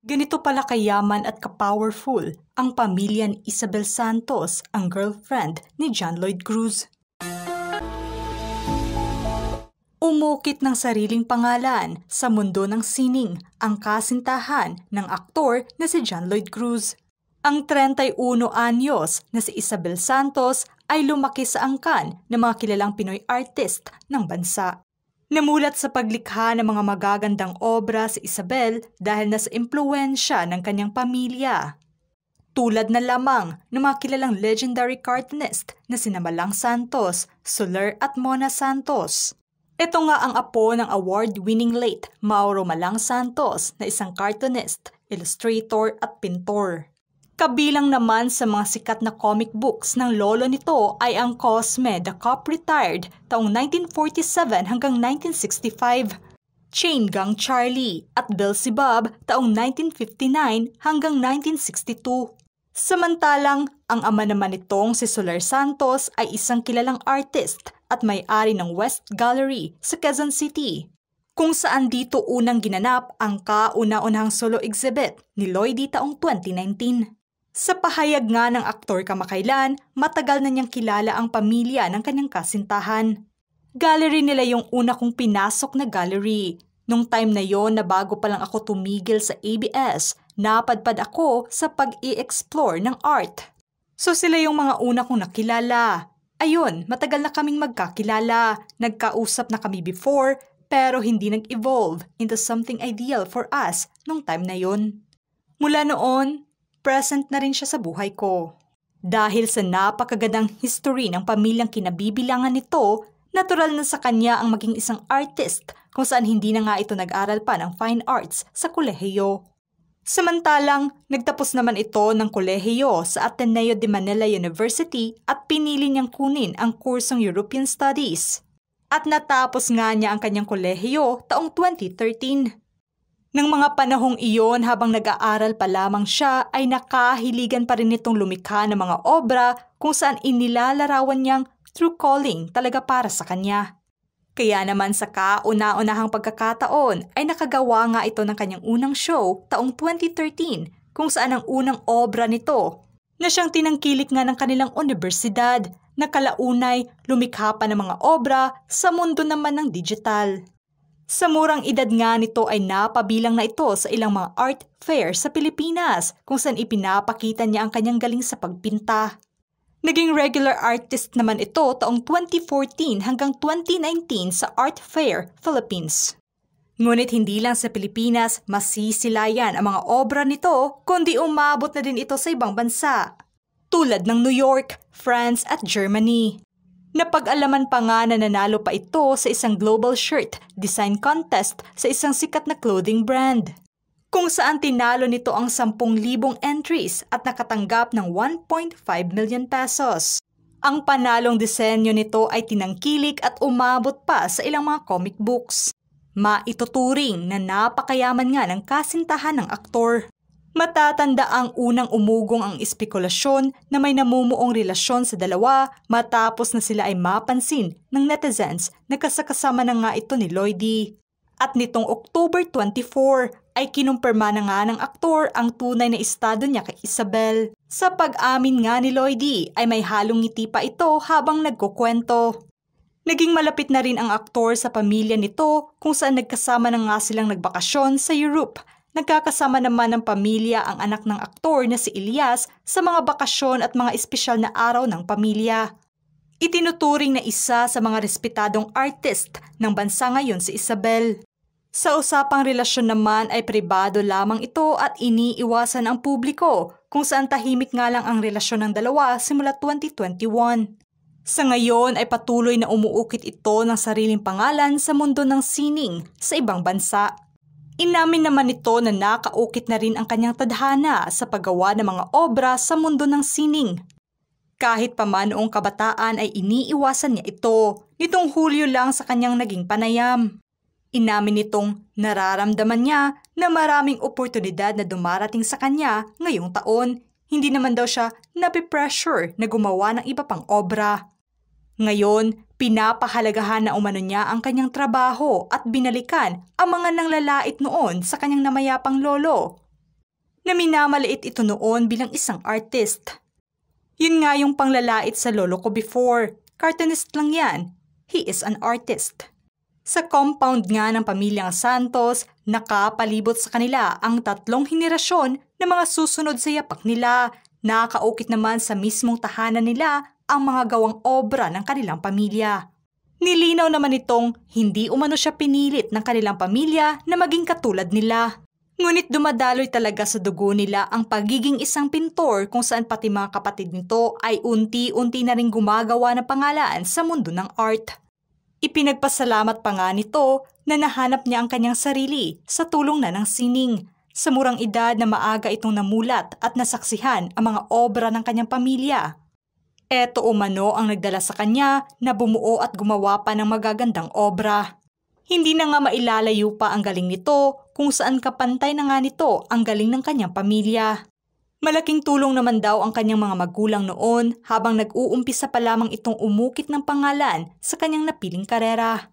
Ganito pala kayaman at kapowerful ang pamilya ni Isabel Santos, ang girlfriend ni John Lloyd Cruz. Umukit ng sariling pangalan sa mundo ng sining ang kasintahan ng aktor na si John Lloyd Cruz. Ang 31 anyos na si Isabel Santos ay lumaki sa angkan ng mga kilalang Pinoy artist ng bansa. Namulat sa paglikha ng mga magagandang obra si Isabel dahil nasa impluensya ng kanyang pamilya. Tulad na lamang ng mga kilalang legendary cartoonist na sina Malang Santos, Soler at Mona Santos. Ito nga ang apo ng award-winning late Mauro Malang Santos na isang cartoonist, illustrator at pintor. Kabilang naman sa mga sikat na comic books ng lolo nito ay ang Cosme the Cop Retired taong 1947 hanggang 1965, Chain Gang Charlie at Beelzebub taong 1959 hanggang 1962. Samantalang, ang ama naman nitong si Solar Santos ay isang kilalang artist at may-ari ng West Gallery sa Quezon City kung saan dito unang ginanap ang kauna-unahang solo exhibit ni Lloydie taong 2019. Sa pahayag nga ng aktor kamakailan, matagal na niyang kilala ang pamilya ng kanyang kasintahan. Gallery nila yung una kong pinasok na gallery. Nung time na yon na bago pa lang ako tumigil sa ABS, napadpad ako sa pag explore ng art. So sila yung mga una kong nakilala. Ayun, matagal na kaming magkakilala. Nagkausap na kami before, pero hindi nag-evolve into something ideal for us nung time na yon. Mula noon, present na rin siya sa buhay ko. Dahil sa napakagandang history ng pamilyang kinabibilangan nito, natural na sa kanya ang maging isang artist kung saan hindi na nga ito nag-aral pa ng fine arts sa kolehiyo. Samantalang, nagtapos naman ito ng kolehiyo sa Ateneo de Manila University at pinili niyang kunin ang kursong European Studies. At natapos nga niya ang kanyang kolehiyo taong 2013. Nang mga panahong iyon habang nag-aaral pa lamang siya ay nakahiligan pa rin itong lumikha ng mga obra kung saan inilalarawan niyang true calling talaga para sa kanya. Kaya naman sa kauna-unahang pagkakataon ay nakagawa nga ito ng kanyang unang show taong 2013 kung saan ang unang obra nito na siyang tinangkilik nga ng kanilang universidad na kalaunay lumikha pa ng mga obra sa mundo naman ng digital. Sa murang edad nga nito ay napabilang na ito sa ilang mga art fair sa Pilipinas kung saan ipinapakita niya ang kanyang galing sa pagpinta. Naging regular artist naman ito taong 2014 hanggang 2019 sa Art Fair Philippines. Ngunit hindi lang sa Pilipinas masisilayan ang mga obra nito kundi umabot na din ito sa ibang bansa tulad ng New York, France at Germany. Napag-alaman pa nga na nanalo pa ito sa isang global shirt design contest sa isang sikat na clothing brand. Kung saan tinalo nito ang 10,000 entries at nakatanggap ng 1.5 million pesos. Ang panalong disenyo nito ay tinangkilik at umabot pa sa ilang mga comic books. Maituturing na napakayaman nga ng kasintahan ng aktor. Matatanda ang unang umugong ang espekulasyon na may namumuong relasyon sa dalawa matapos na sila ay mapansin ng netizens na kasakasama na nga ito ni Lloydie. At nitong October 24 ay kinumpirma na nga ng aktor ang tunay na estado niya kay Isabel. Sa pag-amin nga ni Lloydie ay may halong ngiti pa ito habang nagkukwento. Naging malapit na rin ang aktor sa pamilya nito kung saan nagkasama na nga silang nagbakasyon sa Europe Nagkakasama naman ng pamilya ang anak ng aktor na si Elias sa mga bakasyon at mga espesyal na araw ng pamilya. Itinuturing na isa sa mga respetadong artist ng bansa ngayon si Isabel. Sa usapang relasyon naman ay pribado lamang ito at iniiwasan ang publiko kung saan tahimik nga lang ang relasyon ng dalawa simula 2021. Sa ngayon ay patuloy na umuukit ito ng sariling pangalan sa mundo ng sining sa ibang bansa. Inamin naman nito na nakaukit na rin ang kanyang tadhana sa paggawa ng mga obra sa mundo ng sining. Kahit pa man noong kabataan ay iniiwasan niya ito, nitong Hulyo lang sa kanyang naging panayam. Inamin nitong nararamdaman niya na maraming oportunidad na dumarating sa kanya ngayong taon, hindi naman daw siya napipressure na gumawa ng iba pang obra. Ngayon, pinapahalagahan na umano niya ang kanyang trabaho at binalikan ang mga nanglalait noon sa kanyang namayapang lolo. Naminamaliit ito noon bilang isang artist. Yun nga yung panglalait sa lolo ko before. Cartoonist lang yan. He is an artist. Sa compound nga ng pamilyang Santos, nakapalibot sa kanila ang tatlong henerasyon ng mga susunod sa yapak nila Nakaukit naman sa mismong tahanan nila ang mga gawang obra ng kanilang pamilya. Nilinaw naman itong hindi umano siya pinilit ng kanilang pamilya na maging katulad nila. Ngunit dumadaloy talaga sa dugo nila ang pagiging isang pintor kung saan pati mga kapatid nito ay unti-unti na rin gumagawa ng pangalaan sa mundo ng art. Ipinagpasalamat pa nga nito na nahanap niya ang kanyang sarili sa tulong na ng sining. Sa murang edad na maaga itong namulat at nasaksihan ang mga obra ng kanyang pamilya. Eto umano ang nagdala sa kanya na bumuo at gumawa pa ng magagandang obra. Hindi na nga mailalayo pa ang galing nito kung saan kapantay na nga nito ang galing ng kanyang pamilya. Malaking tulong naman daw ang kanyang mga magulang noon habang nag-uumpisa pa lamang itong umukit ng pangalan sa kanyang napiling karera.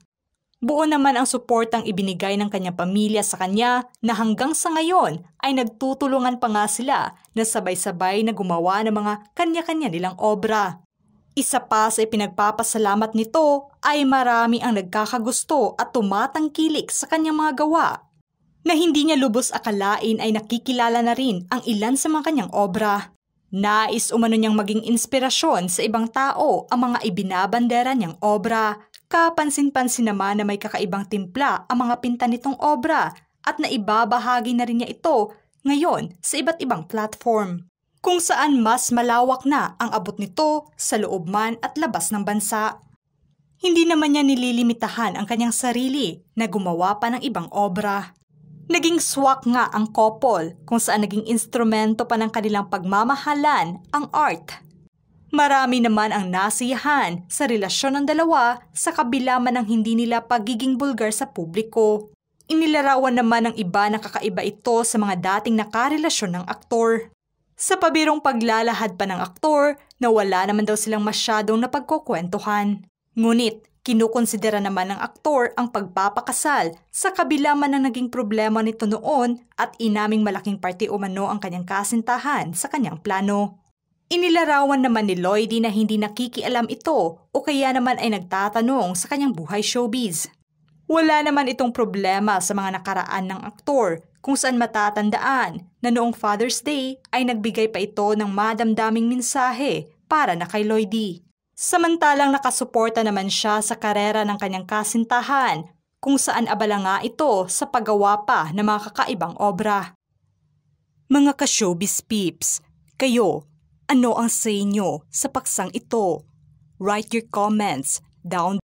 Buo naman ang suportang ibinigay ng kanyang pamilya sa kanya na hanggang sa ngayon ay nagtutulungan pa nga sila na sabay-sabay na gumawa ng mga kanya-kanya nilang obra. Isa pa sa ipinagpapasalamat nito ay marami ang nagkakagusto at tumatangkilik sa kanyang mga gawa na hindi niya lubos akalain ay nakikilala na rin ang ilan sa mga kanyang obra. Nais umano niyang maging inspirasyon sa ibang tao ang mga ibinabandera niyang obra Kapansin-pansin naman na may kakaibang timpla ang mga pinta nitong obra at naibabahagi na rin niya ito ngayon sa iba't ibang platform kung saan mas malawak na ang abot nito sa loob man at labas ng bansa. Hindi naman niya nililimitahan ang kanyang sarili na gumawa pa ng ibang obra. Naging swak nga ang couple kung saan naging instrumento pa ng kanilang pagmamahalan ang art Marami naman ang nasiyahan sa relasyon ng dalawa sa kabila man ng hindi nila pagiging bulgar sa publiko. Inilarawan naman ng iba na kakaiba ito sa mga dating nakarelasyon ng aktor. Sa pabirong paglalahad pa ng aktor na wala naman daw silang masyadong napagkukwentuhan. Ngunit, kinukonsidera naman ng aktor ang pagpapakasal sa kabila man ng naging problema nito noon at inaming malaking parte umano ang kanyang kasintahan sa kanyang plano. Inilarawan naman ni Lloydy na hindi nakikialam ito o kaya naman ay nagtatanong sa kanyang buhay showbiz. Wala naman itong problema sa mga nakaraan ng aktor kung saan matatandaan na noong Father's Day ay nagbigay pa ito ng madamdaming mensahe para na kay Lloydy. Samantalang nakasuporta naman siya sa karera ng kanyang kasintahan kung saan abala nga ito sa paggawa pa ng mga kakaibang obra. Mga ka-showbiz peeps, kayo ano ang say nyo sa paksang ito? Write your comments down